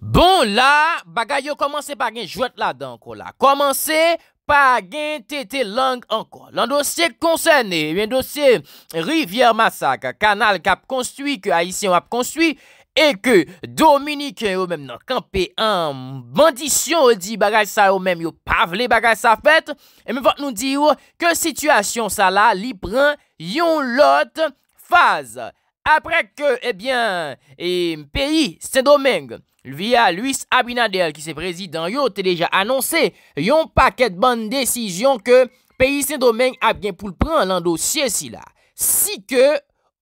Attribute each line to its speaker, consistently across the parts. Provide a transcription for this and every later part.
Speaker 1: Bon la, bagay yo komanse pa gen jwet la dan ko la, komanse pa gen tete lang anko. Lan dosye konsene, ven dosye rivyer masak, kanal kap konstwi, ke Aisyen wap konstwi, e ke Dominik yo menm nan kampe an bandisyon, yo di bagay sa yo menm yo pavle bagay sa fet, e men vot nou di yo ke situasyon sa la li pran yon lot faz. Apre ke, ebyen, eh e mpeyi, se domeng, Via Luis Abinadel ki se prezidant yo te deja anonsen, yon pa ket ban de desisyon ke peyi sen domen ap gen pou l pran lan dosye si la. Si ke,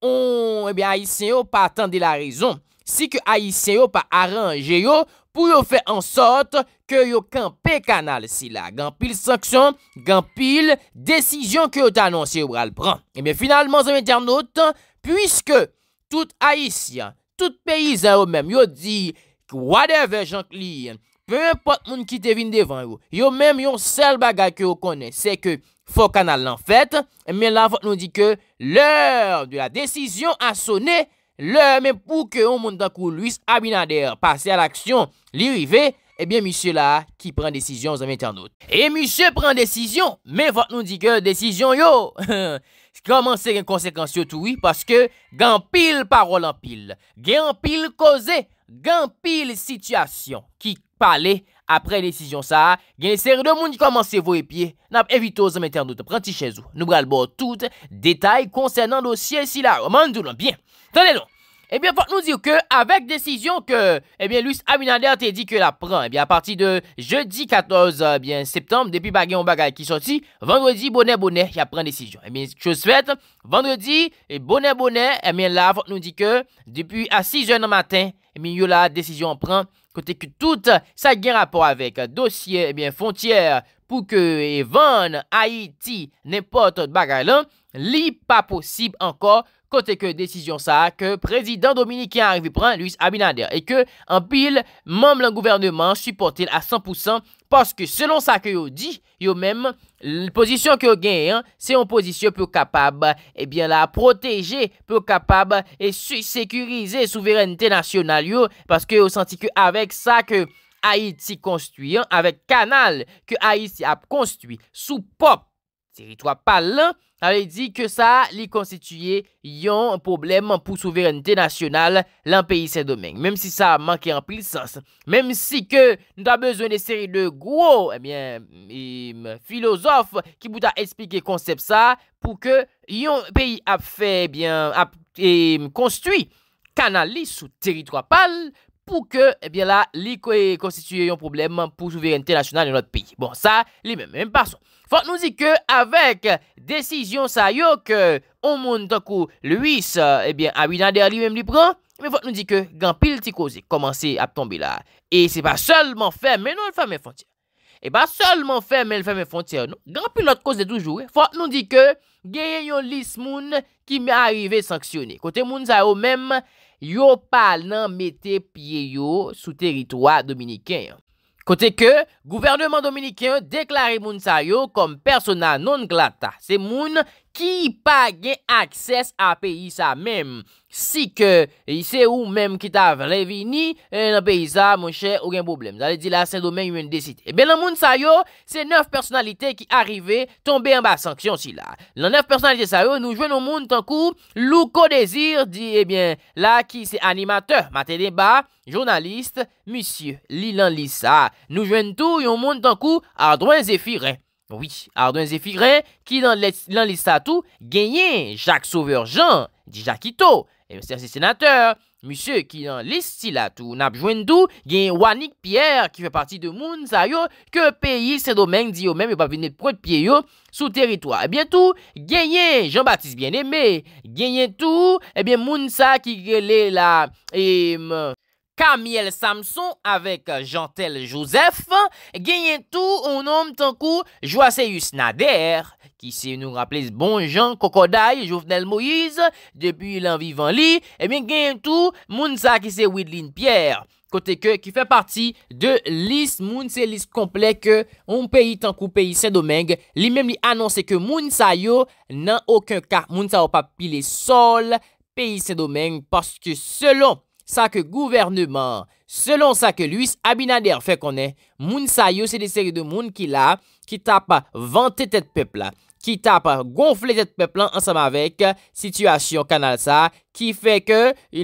Speaker 1: on, ebyen, eh Aisyen yo pa tende la rezon. Si ke Aisyen yo pa aranje yo pou yo fe ansot ke yo kanpe kanal si la. Gan pil saksyon, gan pil desisyon ke yo te anonsen ou al pran. Ebyen, eh finalman, zan men ter notan, pwiske tout Aisyen, tout peyi zan ou men yo di... Whatever jank li Pe mèm pot moun ki te vin devan yo Yo mèm yon sel bagay ki yo konen Se ke fok anal nan fèt Mèm la vòt nou di ke Lèr de la desisyon a sonè Lèr mèm pou ke yon moun takou Louis Abinader pase al aksyon Li rive, e eh bèm misè la Ki pren desisyon zan mèm tè anot E misè pren desisyon Mèm vòt nou di ke desisyon yo Koman se gen konsekans yo toui Paske gen pil parol en pil Gen pil koze Gan pil sityasyon ki pale apre desisyon sa Gen seri de moun di komanse vo epye Nap evito zan mette an do te pranti chen zou Nou bral bo tout detay konsen nan dosye si la Oman dounan, bien Tane don Ebyen fote nou eh di yo ke avek desisyon ke Ebyen eh Louis Aminader te di ke la pran Ebyen eh a parti de jeudi 14 septembe Depi bagayon bagay ki soti Vendredi bonè bonè ya pran desisyon Ebyen chose fet Vendredi bonè bonè Ebyen la fote nou di ke Depi a 6 jeun an maten mi yo la desisyon pren kote ki tout sa gen rapor avek dosye eh fontyer pou ke evan eh, Haiti ne pot bagay lan li pa posib ankor. kote ke desisyon sa ke prezidant Dominique ki an revi pran Louis Abinader e ke an pil mamb lan gouvernement suportil a 100% paske selon sa ke yo di yo menm l posisyon ke yo gen se yon posisyon pou kapab e bien la proteje pou kapab e su sekurize souverenite nasyonal yo paske yo santi ke avek sa ke Haiti konstuy avek kanal ke Haiti a konstuy sou pop teritwa palan Ale di ke sa li konstituye yon problem pou souveranite nasyonal lan peyi se domen. Mem si sa manke an pril sens. Mem si ke nou ta bezone seri de gwo, ebyen, eh filozof ki bouta esplike konsep sa pou ke yon peyi ap fè, ebyen, eh ap konstwi kanali sou teritwapal pou... pou ke, ebyen eh la, li kwe konstituyen yon problem pou souverenite nasyonal yon not peyi. Bon, sa, li mèm, mèm pason. Fote nou di ke, avèk, desisyon sa yo ke, o eh non, non. moun tankou luis, ebyen, a binade a li mèm li pran, mèm fote nou di ke, gampil ti koze, komanse ap tonbi la. E se pa solman ferme, nou l'ferme fonter. E pa solman ferme, l'ferme fonter, nou, gampil not koze toujou, fote nou di ke, geyen yon lis moun, ki mè arrive sanksyone. Kote moun sa yo mèm, yo pal nan mette piye yo sou teritwa Dominiken. Kote ke, gouvernement Dominiken deklare moun sa yo kom persona non glata se moun ki pa gen akses a pe isa mem. Si ke ise e, ou mem ki ta vre vini, e nan pe isa, monshe, ou gen boblem. Zalè di la, se domen yon desite. Ebe, nan moun sayo, se neuf personalite ki arive, tombe an ba sanksyon si la. Nan neuf personalite sayo, nou jwen nan moun tankou, lou kodezir, di ebyen, la ki se animateur, ma tene ba, jounaliste, misye, li lan li sa. Nou jwen tou, yon moun tankou, adwè zè fi re. Oui, Ardoin Zefigre, ki nan listatou, genyen Jacques Sauveur Jean, di Jacques Ito, emsersi sénateur, misye ki nan listilatou, napjouendou, genyen Wannik Pierre, ki fe parti de Mounsa yo, ke peyi se domen di yo men, mi pa venet prouet piye yo, sou teritoa. Ebyen eh tou, genyen Jean-Baptiste Bien-Aimé, genyen tou, ebyen eh Mounsa ki gele la... Kamiel Samson avèk Jantel Joseph genyen tou ou nom tankou Joaseus Nader ki se nou rappele bon Jean Kokoday, Jouvenel Moïse depi lan vivan li, genyen tou Mounsa ki se Wydlin Pierre, kote ke ki fè parti de lis mounse lis komplek ou mpeyi tankou peyi Sedomeng, li mem li anonsè ke Mounsa yo nan oken ka mounsa ou pa pile sol peyi Sedomeng, paske selon Sa ke gouvernement Selon sa ke luis Abinader fe konen Moun sayo se de seyo de moun ki la Ki ta pa vante tet pepla ki ta pa gonfle zet pe plan ansama vek euh, situasyon kanal sa, ki fe ke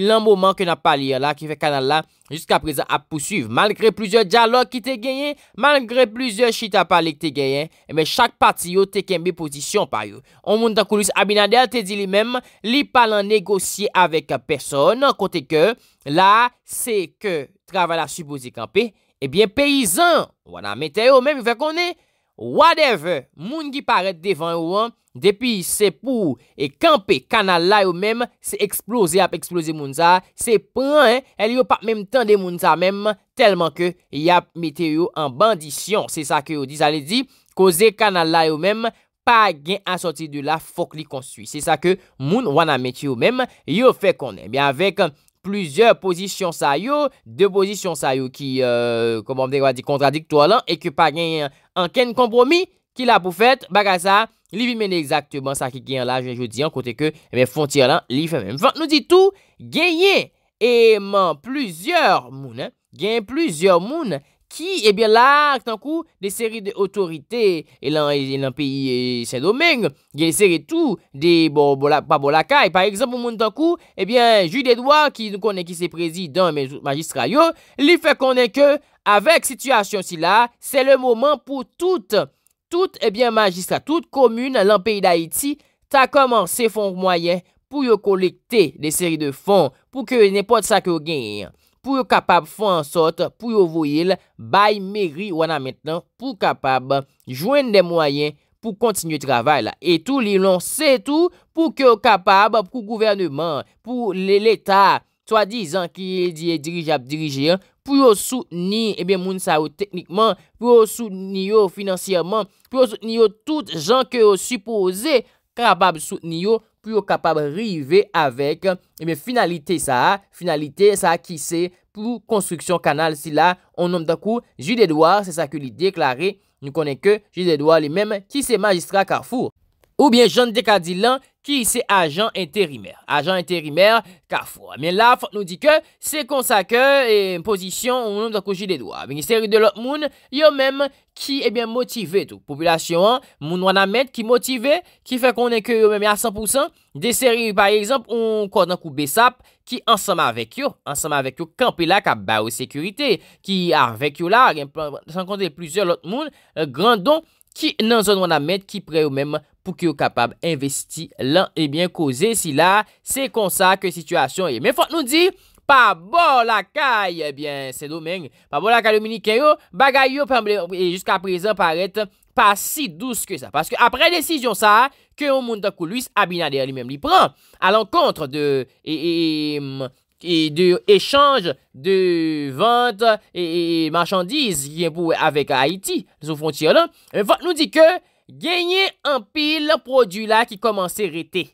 Speaker 1: lan mouman ke nan pali yon la, ki fe kanal la, jiska prezant ap pou suyv, malgre plouzyor diyalog ki te genyen, malgre plouzyor chita pali ki te genyen, e eh men chak pati yo te ken bi posisyon pa yo. Eh on moun ta koulis abinade al te di li menm, li palan negosye avek person, nan kote ke la se ke travala suposi kampe, e bien peyizan, wana mete yo menm, fe konen, Whatever, moun ki paret devan yo an, depi se pou e kampe kanal la yo menm, se eksplose ap eksplose moun sa, se pren, el yo pa mèm tan de moun sa menm, telman ke yap mete yo an bandisyon. Se sa ke yo di, sa le di, koze kanal la yo menm, pa gen an soti de la fok li konstwi. Se sa ke moun wana mete yo menm, yo fe konen. Plüzyor pozisyon sa yo De pozisyon sa yo ki Kontradiktor lan E ki pa genyen anken kompromi Ki la pou fet baga sa Li vi menen exaktman sa ki genyen la Je di an kote ke fon tir lan Li fe menen Genyen e man plüzyor moun Genyen plüzyor moun Ki, e eh bie la, tan kou, de seri de otorite, e lan peyi se domen, de seri tou, de, pa bolaka, e par exemple, moun tan kou, e eh bie, jude dwa, ki nou konen ki se prezi dan majistra yo, li fe konen ke, avek situasyon si la, se le mouman pou tout, tout, e eh bie, majistra, tout komune, lan peyi da Haiti, ta koman se fon mwayen pou yo kolekte de seri de fon, pou ke ne pot sa ke yo genye. pou yo kapab fwa ansot pou yo voyil bay meri wana menten pou kapab jwen de mwayen pou kontinye travay la. Etou li lon, setou pou ki yo kapab pou gouvernement, pou l'Etat, swa di zan ki dirij ap dirijen, pou yo soutni eh moun sa ou teknikman, pou yo soutni yo finansyaman, pou yo soutni yo tout zan ki yo suppose kapab soutni yo Pou yo kapab rive avek. Eme finalite sa a. Finalite sa a ki se pou konstruksyon kanal si la. On nom da kou Jules Edouard. Se sa ke li deklare. Nou konen ke Jules Edouard li menm ki se magistra Carrefour. Ou byen jante eh, de kadi lan ki se ajan interimer. Ajan interimer ka fwa. Men la fwa nou di ke se konsa ke posisyon ou nan kouji de doa. Men yi seri de lot moun yo menm ki ebyen eh motive tou. Populasyon moun wana met ki motive ki fe konen ke yo menm e a 100%. De seri par exemple ou konen kou besap ki ansama avek yo. Ansama avek yo kampi la ka ba ou sekurite. Ki avek yo la gen san konde plusieurs lot moun euh, grandon ki nan zon wana met ki pre yo menm. Pou ki yo kapab investi lan Ebyen eh koze si la Se konsa ke situasyon e Men fote nou di Pa bo lakay Ebyen eh se domen Pa bo lakay Ebyen ki yo Bagay yo E eh, jiska prezen parete Pa si douz ke sa Paske apre desizyon sa Ke yo moun takou luis Abina der li men Li pran A lankontre de E e e E de Echange De Vant E e Marchandise Ki pou avek a Haiti Sou fontire la Men fote nou di ke Genyen an pil prodwi la ki komanse rete.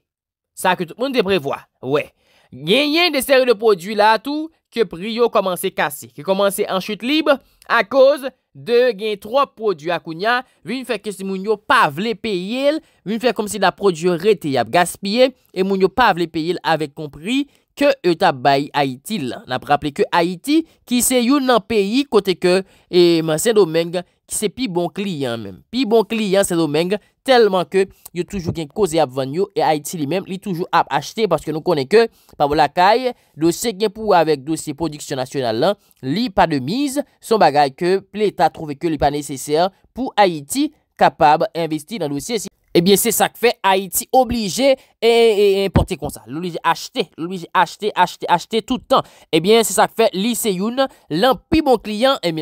Speaker 1: Sa ke tout moun de prevoa. Ouè. Genyen de seri de prodwi la tou, ke priyo komanse kase. Ki komanse an chute libe, A koz, de gen tro prodjou akoun ya, vin fè kè si moun yo pav lè peyèl, vin fè kom si la prodjou retey ap gaspye, e moun yo pav lè peyèl avek kompri, ke e tabay Haiti lè. N ap rappele ke Haiti, ki se youn nan peyi kote ke, e manse do menge, ki se pi bon kliyan men. Pi bon kliyan se do menge, telman ke yo toujou gen koze ap vanyo e Haiti li men li toujou ap achete paske nou konen ke pavola kaye dosye gen pou avek dosye prodiksyon nasyonal lan li pa de mize son bagay ke pleta trove ke li pa neseser pou Haiti kapab investi nan dosye si. Ebyen se sak fe Haïti oblige e, e, e importe kon sa. L'oblige achete, l'oblige achete, achete, achete tout an. Ebyen se sak fe liseyoun, l'an pi bon kliyan e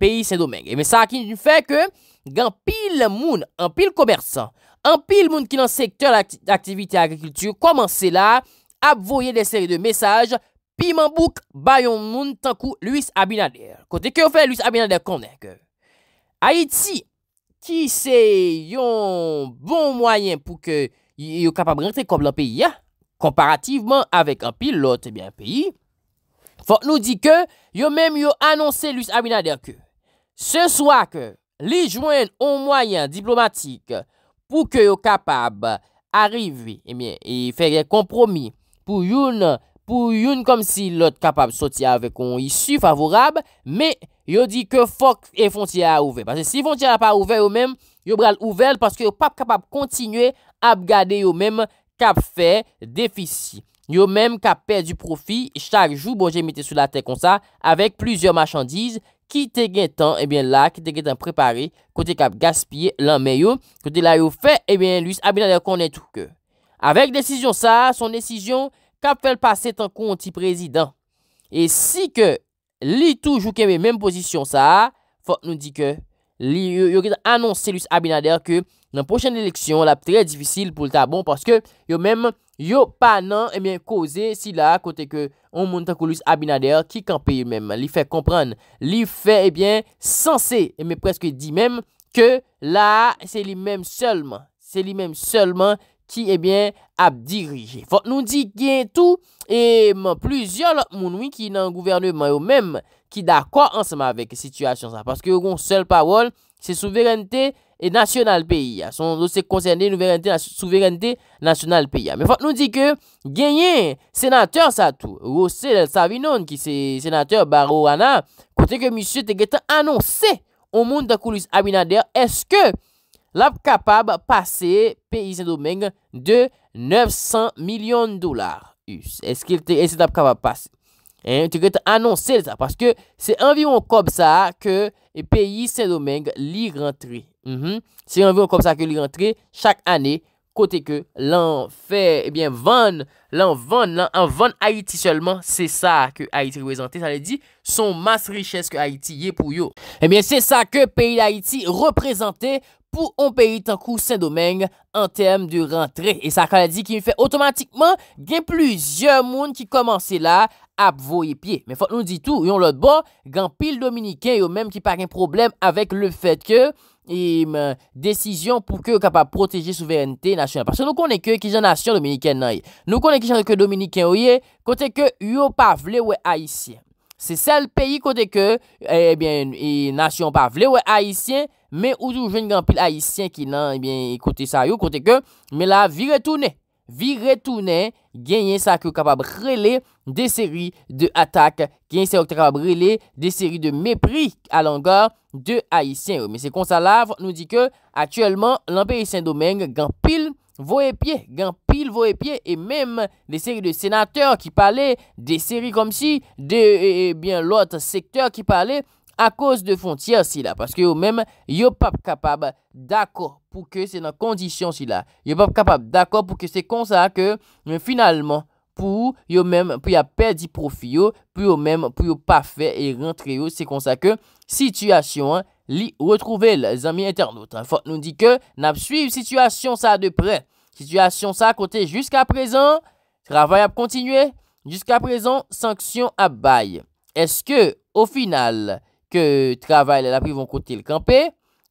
Speaker 1: peyi se domeng. Ebyen sa akine fè ke, gan pil moun, an pil komersan, an pil moun ki nan sektor aktivite agrikultur, koman se la apvoye de seri de mesaj, pi mambouk bayon moun tankou Louis Abinader. Kote ke ou fè Louis Abinader konen ke? Haïti, ki se yon bon mwayen pou ke yon kapab rentre komple an peyi ya, komparativeman avèk an pilote eh bi an peyi, fòk nou di ke yon mèm yon annonse luis Abinader ke, se swa ke li jwen yon mwayen diplomatik pou ke yon kapab arrivi eh e fè yon kompromi pou yon diplomatik pou yon kom si lot kapap soti avè kon issu favorab, me yo di ke fok e fonti a ouve. Pase si fonti a pa ouve yo men, yo bral ouvel, paske yo pap kapap kontinye ap gade yo men kap fè defisi. Yo men kap pè du profi, chak jou bon jè mitè sou la tè kon sa, avèk plüzyon machandiz, ki te gen tan, e eh ben la, ki te gen tan preparè, kote kap gaspye lanmen yo, kote la yo fè, e eh ben luis abinade konen touke. Avèk desisyon sa, son desisyon, Kap fel pase tankou anti-prezident. E si ke li toujou keme menm posisyon sa, Fok nou di ke li yon anonselus abinader ke nan pochene leksyon la prezifisil pou lta bon, paske yon menm yon panan e eh men kouze si la kote ke on moun tankou lus abinader ki kanpe yon menm. Li fe kompran, li fe e eh ben sanse e eh men preske di menm ke la se li menm solman, se li menm solman, ki ebyen eh ap dirije. Fote nou di gen tou, e eh, mwen plujol mounwi ki nan gouvernement yo menm, ki da kwa ansama vek sityasyon sa, paske yo kon sel pawol, se souverente nasyonal peyi ya, son nou se konsende souverente nasyonal peyi ya. Men fote nou di ke, genyen senater sa tou, yo se del Savinon ki se senater Barohana, kote ke misye te getan anonsen, ou moun takou lise Abinader, eske, l'ap capable passer pays Saint-Domingue de 900 millions de dollars. Est-ce qu'il est-ce de passer hein, tu annoncer ça parce que c'est environ comme ça que pays Saint-Domingue l'y rentre. Mm-hmm. C'est environ comme ça que l'y rentre chaque année. Côté que l'en fait, eh bien, vendre, l'en vend, l'on vend Haïti seulement, c'est ça que Haïti représente. Ça veut dire son masse richesse que Haïti est pour eux. Eh bien, c'est ça que pays d'Haïti représentait pou on peyi tan kou Saint-Domingue en term du rentre. E sa akalè di ki mi fè otomatikman gen pluzye moun ki komanse la ap vo yi pie. Men fòt nou di tou, yon lòt bon, gen pil Dominikè yo menm ki par gen problem avèk le fèt ke e mè desisyon pou ke yo kapap proteje souverènte nasyonal. Parse nou konè ke ki jan nasyon Dominikè nan yè. Nou konè ki jan nasyon Dominikè yo yè kote ke yo pa vle wè Haitien. Se sel peyi kote ke, ebyen, eh yon nasyon pa vle wè Haitien, Mais toujours jeune grand pile haïtien qui nan eh bien écoutez ça ou côté que mais la vie retourne vie retourne gagner ça que capable de reler des séries de attaques qui ça que capable des séries de mépris à longueur de haïtiens. mais c'est comme ça nous dit que actuellement l'empire Saint-Domingue grand pile et pied grand pile et pied et même des séries de sénateurs qui parlaient des séries comme si de eh, eh, bien l'autre secteur qui parlait à cause de frontières si parce que eux même yo pas capable d'accord pour que c'est dans condition si là yo pas capable d'accord pour que c'est comme ça que euh, finalement pour yo même pour y a perdu profit yo pour même pour yo pas fait et rentrer c'est comme ça que situation hein, li les amis internautes Il hein. faut nous dit que n'a suivre situation ça de près situation ça côté jusqu'à présent travail à continuer jusqu'à présent sanction à bail est-ce que au final Ke travay lè la pri von kote lè kampe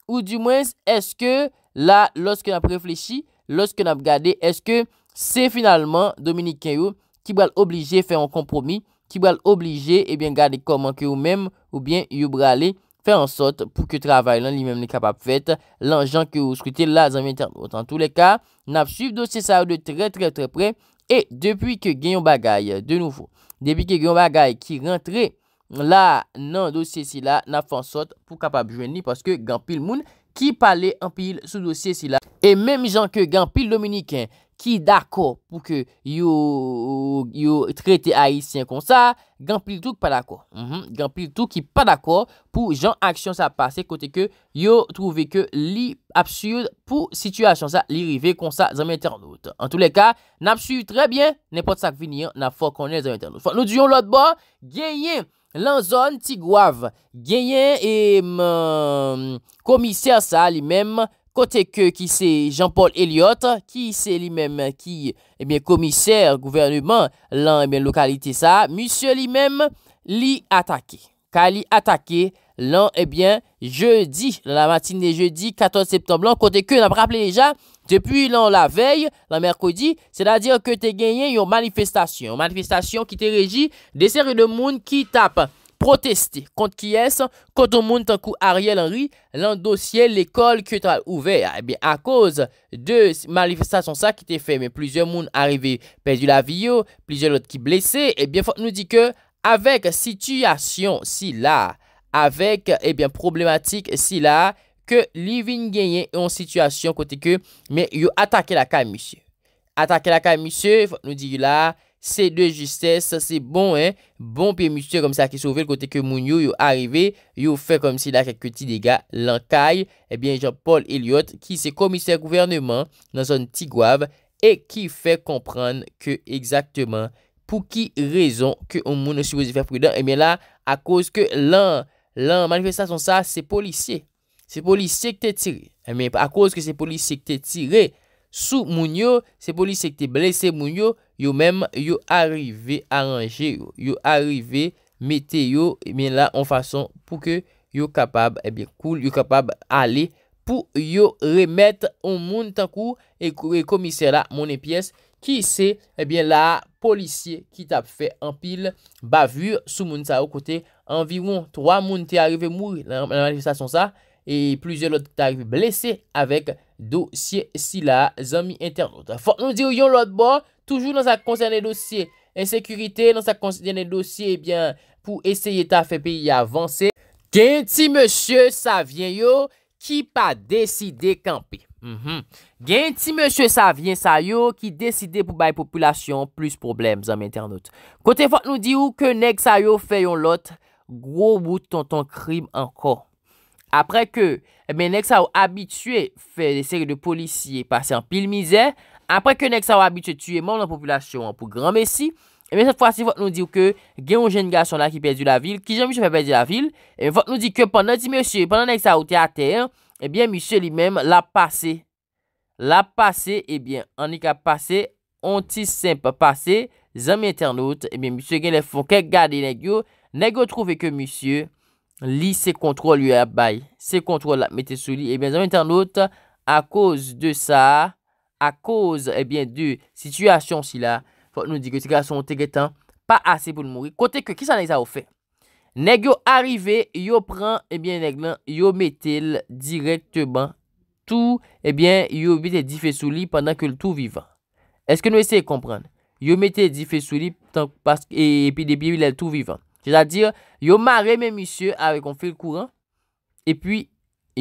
Speaker 1: Ou di mwens eske La loske nap reflechi Loske nap gade eske Se finalman Dominique Kyou Ki bral oblije fè an kompromi Ki bral oblije ebyen eh gade koman kyou mèm Ou byen yu brale fè an sot Pou ke travay lè li mèm ne kapap fèt Lan jan kyou skute lè zan mwen En tout lè ka nap suiv dosye sa Ou de tre tre tre pre E depi ke genyon bagay de nouvo Depi ke genyon bagay ki rentre La nan dosye si la nan fonsot pou kapab jwen ni Paske gen pil moun ki pale an pil sou dosye si la E menm jan ke gen pil dominiken ki dako pou ke yo trete aisyen kon sa mhm, Gen pil tou ki pa dako pou jan aksyon sa pase kote ke Yo trouve ke li apsuyou pou situasyon sa li rive kon sa zanmè internot An toule ka nan apsuyou trebyen Nèpot sak vin yon nan fok kon yon zanmè internot Fwa nou diyon lot bon gen yon Lanzon, Tigwav, genyen e, komiser sa li menm, kote ke ki se Jean-Paul Elliot, ki se li menm ki e komiser gouvernement lan e lokalite sa, misyo li menm li atake. lan, eh bien, jeudi, la matinée jeudi, 14 septembre, lan, que que, a rappelé déjà depuis lan la veille la mercredi. C'est-à-dire que t'es Une manifestation une manifestation qui te régi des séries de moun qui tape protester qui qui est contre au moun coup Ariel Henry, lan l'école qui est ouvert Eh bien, à cause de manifestation ça qui te fait, mais plusieurs moun arrivés perdus la plusieurs autres qui blessés. Eh bien, faut nous dit que avec situation si là avèk, ebyen, eh problematik si la ke li vin genyen yon situasyon kote ke, men, yon atake la ka, misye. Atake la ka, misye, nou di yon la, se de justesse, se bon, bon piye, misye, kom sa, ki souvel kote ke moun yon, yon arrive, yon fè kom si la ke koti dega, lankay, ebyen, Jean-Paul Elliot, ki se komise gouvernement nan zon tigwav e ki fè kompran ke, egzakteman, pou ki rezon, ke moun nou siwose fè prudan, ebyen eh la, akos ke lankay lan manifestasyon sa, se polisye, se polisye ke te tire, eme, a koz ke se polisye ke te tire, sou moun yo, se polisye ke te blese moun yo, yo mem, yo arive a range yo, eh yo arive, mete yo, eme la, an fason pou ke yo kapab, eme, koul, yo kapab ale pou yo remet an moun takou, e kou re komise la moun e piyes ki se, eme eh la, Polisye ki tap fè empil bavur sou moun sa ou kote environ. Troa moun te arrive mouri nan manifestasyon sa. E pluje lote te arrive blese avek dosye si la zami ente anote. Fok nou dirou yon lote bon, toujou nan sa konserne dosye. Ensekurite nan sa konserne dosye eh pou esye ta fè peyi avanse. Genti monsye sa vyen yo ki pa deside kampe. Mhm. Gen ti monsye sa vyen sa yo ki deside pou baye populasyon plus problem zanm internot Kote vot nou di ou ke nek sa yo feyon lot Gwo wout ton ton krim anko Apre ke men eh nek sa yo abitue fey de seri de polisye pase an pil mizè Apre ke nek sa yo abitue tue moun an populasyon pou gran mesi Men eh sat fwa ti vot nou di ou ke gen ou jen gwa son la ki perdi la vil Ki jen monsye fey perdi la vil Men eh vot nou di ke penan ti monsye, penan nek sa yo te ater Ebyen, msye li menm la pase. La pase, ebyen, anik a pase, onti sempa pase, zami internet, ebyen, msye gen le fonke gade negyo, negyo trove ke msye li se kontrol li a bay, se kontrol la mette sou li. Ebyen, zami internet, a koz de sa, a koz, ebyen, de sityasyon si la, fote nou dike, se gen a son tegetan, pa ase pou nmouri, kote ke kis anay za ou fey. Neg yo arrive, yo pran, ebyen eh neg lan, yo metel direkte ban, tou, ebyen, eh yo metel di fesou li, pandan ke l tou vivan. Eske nou eseye kompran? Yo metel di fesou li, et pi debi li l tou vivan. Se sa dire, yo mare men misye, ave kon fe l kouran, e pi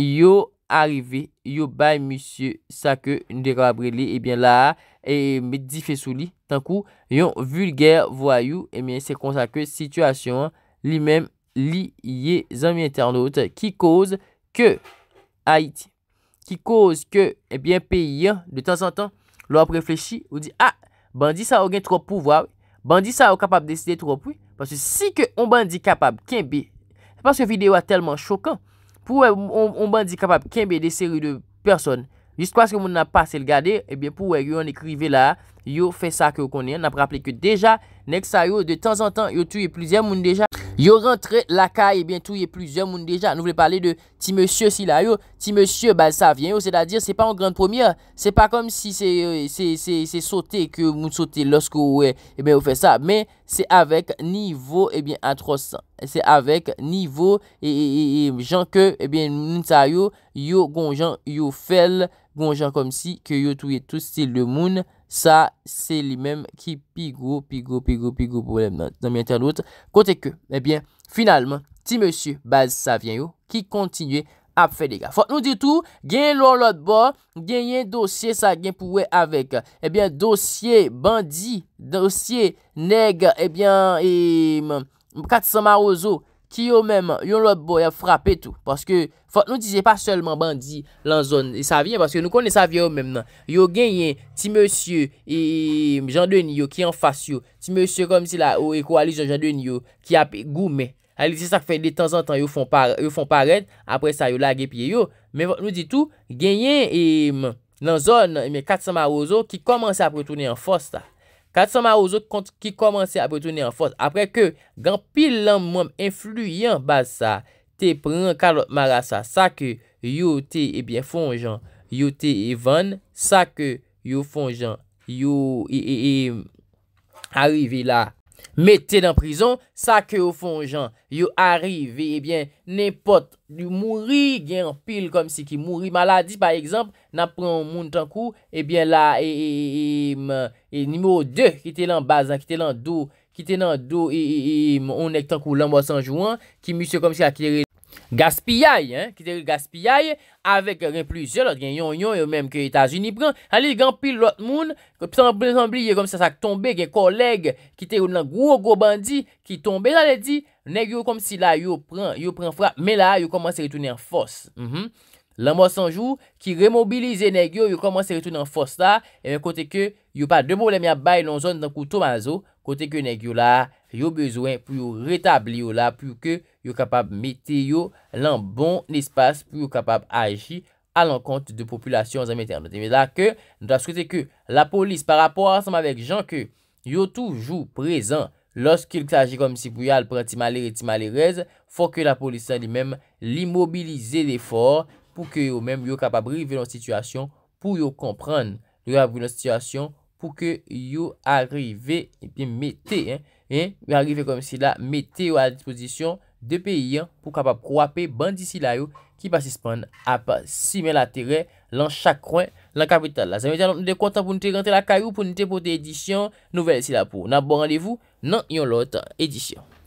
Speaker 1: yo arrive, yo bay misye, sa ke nou dekabre li, ebyen eh la, e metel di fesou li, tan kou, yo vulger voyou, ebyen, se kon sa ke situasyon an, lui-même lié, amis internautes, qui cause que Haïti, qui cause que, eh bien, pays, hein, de temps en temps, l'on réfléchi ou dit, ah, bandit ça a trop pouvoir, bandit ça a capable de décider trop, oui, parce que si que on bandit capable, kembe, parce que vidéo est tellement choquant, pour on, euh, bandit capable, kembe des séries de personnes, jusqu'à ce que mon n'a pas le garder, eh bien, pour euh, on écrivait là, Yo fè sa ke yo konen. N ap rappele ke deja. Nek sa yo de tan an tan yo touye plizye moun deja. Yo rentre la ka. Ebyen touye plizye moun deja. Nou vle pale de ti monsye si la yo. Ti monsye ba sa vyen yo. Se da dir se pa an grand premier. Se pa kom si se sote ke moun sote loske ou e. Ebyen eh yo fè sa. Men se avek nivou ebyen eh atrosan. Se avek nivou e jan ke ebyen eh moun sa yo. Yo gonjan yo fel. Gonjan kom si ke yo touye tout stil de moun. Sa, se li menm ki pigou, pigou, pigou, pigou pou wèm nan, nan mwen ten lout. Kote ke, ebyen, eh finalman, ti monsi base sa vyen yo, ki kontinye ap fè dega. Fote nou ditou, gen yon lot bo, gen yon dosye sa gen pou wè avèk. Ebyen, eh dosye bandi, dosye neg, ebyen, eh katisama ozo. Ki yo menman, yon lot bo, yon frape tou. Paske, fote nou dize pa selman bandi lan zon. E sa vye, paske nou konen sa vye yo menmenan. Yo genyen ti monsye e, e jandwen yo ki an fasyo. Ti monsye kom si la ou e koaliz yon jandwen yo ki ap goume. Ali, se sak fe de tan zan tan yo fon paret. Apre sa yo lage piye yo. Men, fote nou dite tou, genyen e, nan zon, yon e, kat sa marouzo ki komanse ap retounen an fos ta. Gratisama ou zot ki komanse apetouni an fons apre ke gan pilan mwem influyen ba sa te prenen kalot mara sa sa ke yo te ebyen eh fonjan yo te evan sa ke yo fonjan yo e e e arrivi la. Mette nan prizon, sa ke ou fon jan, yo arrive, ebyen, eh ne pot, yo mouri, gen an pil kom si ki mouri. Maladi, pa ekzamp, nan pran moun tankou, ebyen eh la, e, eh, e, e, e, e, e, nimo de, ki te lan bazan, ki te lan do, ki te lan do, e, e, e, e, e, moun ek tankou lan basan jouan, ki misyo kom si akire. Gaspi yae, kite yon gaspi yae, avek ren plizye, lot gen yon yon, yo menm ke Etasuni pran, hali gen pil lot moun, pisan blan blan blan, yon kom se sak tombe gen koleg, kite yon nan gwo gwo bandi, ki tombe nan le di, neg yo kom si mm-hmm. la yo pran, yo pran fwa, me la yo komanse retounen fos. Lan mwos anjou, ki remobilize neg yo, yo komanse retounen fos la, e men kote ke, yo pa demou lem ya bay lon zon nan koutou mazo, Pote ke neg yo la yo bezwen pou yo retabli yo la pou yo ke yo kapab mette yo lan bon espas pou yo kapab aji a lankont de populasyon zanmèter. Non teme la ke nou ta skote ke la polis par rapport a rasyonman vek jan ke yo toujou prezant. Lors ke lak sa aji konm si pou yal prantima le retima le rez, fò ke la polis sa li mèm li mobilize l'effort pou ke yo mèm yo kapab rive lan sitwasyon pou yo kompran yo abri lan sitwasyon. pou ke yo arive, epi mette, he, yo arive kom si la, mette yo a disposisyon, de peyi, pou kapap kwape, bandi si la yo, ki pa sispande, ap si men la tere, lan chak kwen, lan kapital la. Zanme diyan, nou de kontan pou nou te rente la kayo, pou nou te pote edisyon, nouvel si la pou. Nan bon, randevou, nan yon lot, edisyon.